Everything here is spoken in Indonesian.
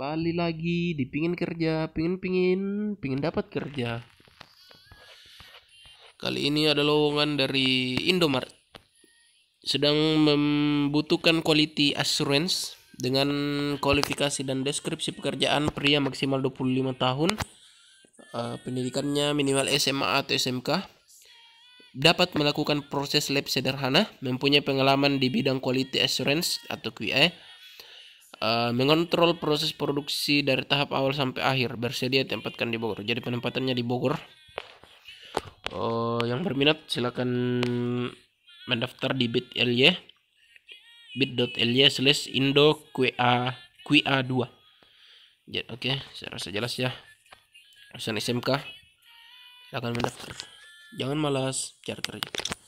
Bali lagi, dipingin kerja, pingin-pingin, pingin dapat kerja. Kali ini ada lowongan dari Indomaret. Sedang membutuhkan quality assurance dengan kualifikasi dan deskripsi pekerjaan pria maksimal 25 tahun. Uh, pendidikannya minimal SMA atau SMK dapat melakukan proses lab sederhana, mempunyai pengalaman di bidang quality assurance atau QA, Eh, mengontrol proses produksi dari tahap awal sampai akhir bersedia tempatkan di Bogor jadi penempatannya di Bogor uh, yang berminat silakan mendaftar di bit.ly bit.ly slash indo qa qa2 ya, oke okay, saya rasa jelas ya pesan SMK silakan mendaftar jangan malas cari kerja